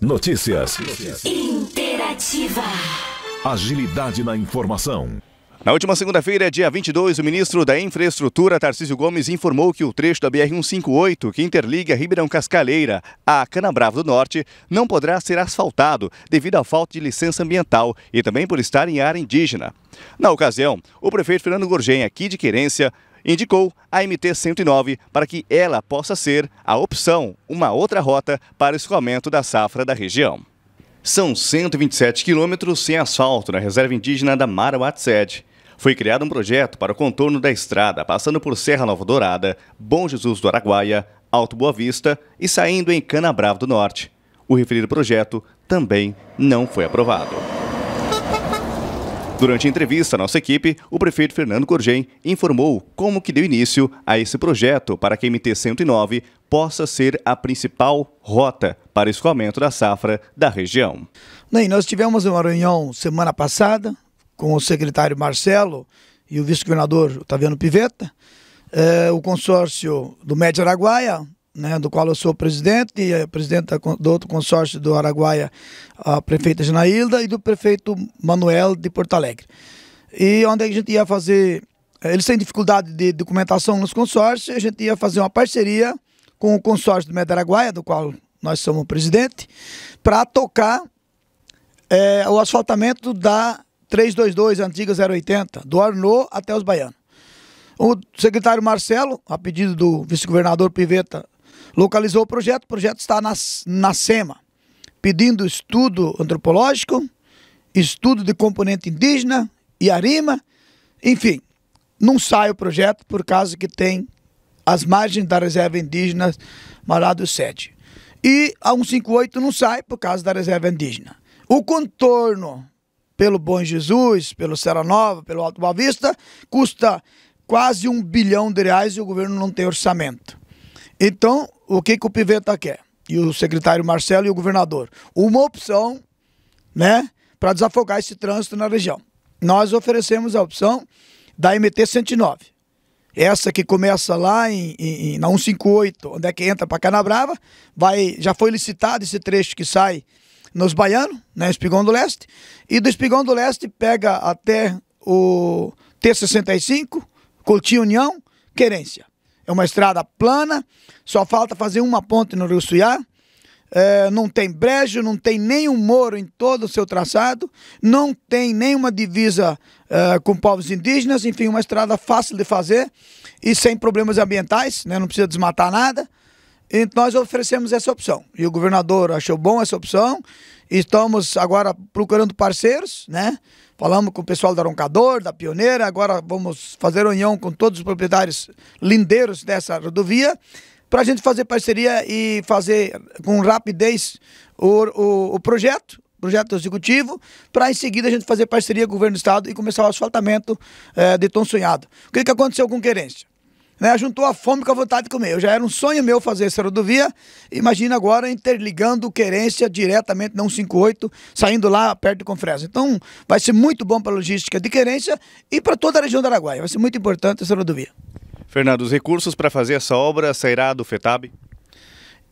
Notícias. Interativa. Agilidade na informação. Na última segunda-feira, dia 22, o ministro da Infraestrutura, Tarcísio Gomes, informou que o trecho da BR-158, que interliga Ribeirão Cascaleira a Canabravo do Norte, não poderá ser asfaltado devido à falta de licença ambiental e também por estar em área indígena. Na ocasião, o prefeito Fernando Gorgen, aqui de Querência, indicou a MT-109 para que ela possa ser a opção, uma outra rota para o escoamento da safra da região. São 127 quilômetros sem asfalto na reserva indígena da Marawat Foi criado um projeto para o contorno da estrada, passando por Serra Nova Dourada, Bom Jesus do Araguaia, Alto Boa Vista e saindo em Canabravo do Norte. O referido projeto também não foi aprovado. Durante a entrevista à nossa equipe, o prefeito Fernando Gorgem informou como que deu início a esse projeto para que a MT 109 possa ser a principal rota para escoamento da safra da região. Bem, nós tivemos uma reunião semana passada com o secretário Marcelo e o vice-governador Otaviano Piveta, eh, o consórcio do Médio Araguaia, né, do qual eu sou presidente, e a é presidente do outro consórcio do Araguaia, a prefeita Janaílda, e do prefeito Manuel de Porto Alegre. E onde é a gente ia fazer. Eh, eles têm dificuldade de documentação nos consórcios, a gente ia fazer uma parceria com o consórcio do Médio Araguaia, do qual nós somos presidente, para tocar é, o asfaltamento da 322, antiga 080, do Arnô até os Baianos. O secretário Marcelo, a pedido do vice-governador Piveta, localizou o projeto, o projeto está na, na SEMA, pedindo estudo antropológico, estudo de componente indígena e arima, enfim, não sai o projeto por causa que tem as margens da reserva indígena Marado 7. E a 158 não sai por causa da reserva indígena. O contorno pelo Bom Jesus, pelo Serra Nova, pelo Alto Boa Vista, custa quase um bilhão de reais e o governo não tem orçamento. Então, o que, que o Piveta quer? E o secretário Marcelo e o governador? Uma opção, né, para desafogar esse trânsito na região. Nós oferecemos a opção da MT 109. Essa que começa lá em, em, na 158, onde é que entra para Canabrava, vai, já foi licitado esse trecho que sai nos Baianos, né, Espigão do Leste, e do Espigão do Leste pega até o T65, Curtir União, Querência. É uma estrada plana, só falta fazer uma ponte no Rio Suiá. É, não tem brejo, não tem nenhum muro em todo o seu traçado, não tem nenhuma divisa é, com povos indígenas, enfim, uma estrada fácil de fazer e sem problemas ambientais, né, não precisa desmatar nada. Então, nós oferecemos essa opção. E o governador achou bom essa opção. Estamos agora procurando parceiros, né? Falamos com o pessoal da Roncador, da Pioneira, agora vamos fazer união com todos os proprietários lindeiros dessa rodovia para a gente fazer parceria e fazer com rapidez o, o, o projeto, projeto executivo, para em seguida a gente fazer parceria com o governo do estado e começar o asfaltamento é, de Tom Sonhado. O que, que aconteceu com Querência? né? Juntou a fome com a vontade de comer. Eu já era um sonho meu fazer essa rodovia. Imagina agora interligando Querência diretamente na 158, saindo lá perto de Confresa. Então, vai ser muito bom para a logística de Querência e para toda a região da Araguaia. Vai ser muito importante essa rodovia. Fernando, os recursos para fazer essa obra sairá do FETAB?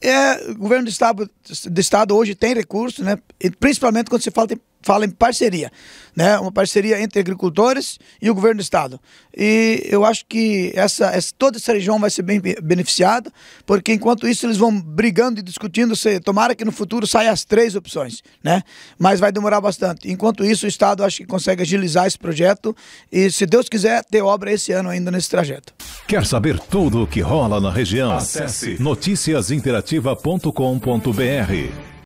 É, o governo do estado, do estado hoje tem recursos, né? principalmente quando se fala em fala em parceria, né? Uma parceria entre agricultores e o governo do estado. E eu acho que essa, essa toda essa região vai ser bem beneficiada, porque enquanto isso eles vão brigando e discutindo se tomara que no futuro saia as três opções, né? Mas vai demorar bastante. Enquanto isso o estado acho que consegue agilizar esse projeto e se Deus quiser ter obra esse ano ainda nesse trajeto. Quer saber tudo o que rola na região? Acesse noticiasinterativa.com.br